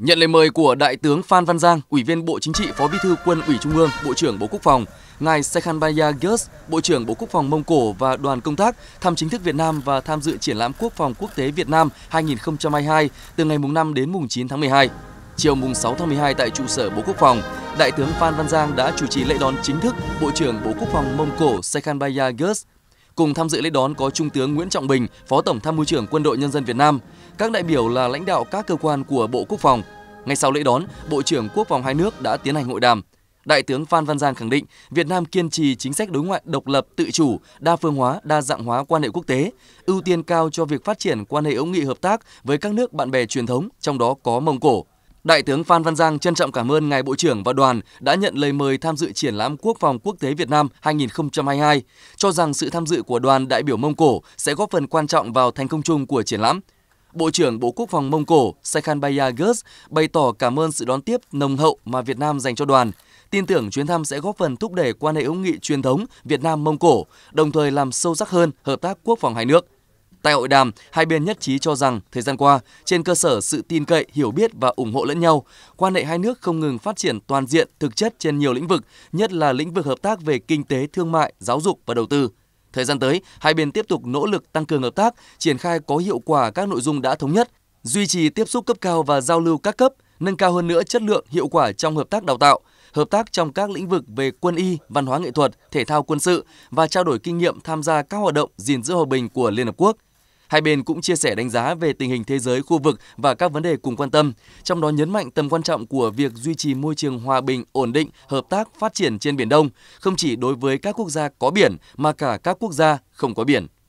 Nhận lời mời của Đại tướng Phan Văn Giang, Ủy viên Bộ Chính trị, Phó Bí thư Quân ủy Trung ương, Bộ trưởng Bộ Quốc phòng, ngài Sekhanbaya Gyas, Bộ trưởng Bộ Quốc phòng Mông Cổ và đoàn công tác thăm chính thức Việt Nam và tham dự triển lãm quốc phòng quốc tế Việt Nam 2022 từ ngày mùng 5 đến mùng 9 tháng 12. Chiều mùng 6 tháng 12 tại trụ sở Bộ Quốc phòng, Đại tướng Phan Văn Giang đã chủ trì lễ đón chính thức Bộ trưởng Bộ Quốc phòng Mông Cổ Sekhanbaya Gyas Cùng tham dự lễ đón có Trung tướng Nguyễn Trọng Bình, Phó Tổng tham mưu trưởng Quân đội Nhân dân Việt Nam. Các đại biểu là lãnh đạo các cơ quan của Bộ Quốc phòng. Ngay sau lễ đón, Bộ trưởng Quốc phòng hai nước đã tiến hành hội đàm. Đại tướng Phan Văn Giang khẳng định Việt Nam kiên trì chính sách đối ngoại độc lập, tự chủ, đa phương hóa, đa dạng hóa quan hệ quốc tế, ưu tiên cao cho việc phát triển quan hệ hữu nghị hợp tác với các nước bạn bè truyền thống, trong đó có Mông Cổ. Đại tướng Phan Văn Giang trân trọng cảm ơn Ngài Bộ trưởng và đoàn đã nhận lời mời tham dự triển lãm quốc phòng quốc tế Việt Nam 2022, cho rằng sự tham dự của đoàn đại biểu Mông Cổ sẽ góp phần quan trọng vào thành công chung của triển lãm. Bộ trưởng Bộ Quốc phòng Mông Cổ Saikhanbaya Gus bày tỏ cảm ơn sự đón tiếp nồng hậu mà Việt Nam dành cho đoàn, tin tưởng chuyến thăm sẽ góp phần thúc đẩy quan hệ hữu nghị truyền thống Việt Nam Mông Cổ, đồng thời làm sâu sắc hơn hợp tác quốc phòng hai nước. Tại hội đàm, hai bên nhất trí cho rằng thời gian qua, trên cơ sở sự tin cậy, hiểu biết và ủng hộ lẫn nhau, quan hệ hai nước không ngừng phát triển toàn diện, thực chất trên nhiều lĩnh vực, nhất là lĩnh vực hợp tác về kinh tế, thương mại, giáo dục và đầu tư. Thời gian tới, hai bên tiếp tục nỗ lực tăng cường hợp tác, triển khai có hiệu quả các nội dung đã thống nhất, duy trì tiếp xúc cấp cao và giao lưu các cấp, nâng cao hơn nữa chất lượng, hiệu quả trong hợp tác đào tạo, hợp tác trong các lĩnh vực về quân y, văn hóa nghệ thuật, thể thao quân sự và trao đổi kinh nghiệm tham gia các hoạt động gìn giữ hòa bình của Liên Hợp Quốc – Hai bên cũng chia sẻ đánh giá về tình hình thế giới, khu vực và các vấn đề cùng quan tâm, trong đó nhấn mạnh tầm quan trọng của việc duy trì môi trường hòa bình, ổn định, hợp tác, phát triển trên Biển Đông, không chỉ đối với các quốc gia có biển mà cả các quốc gia không có biển.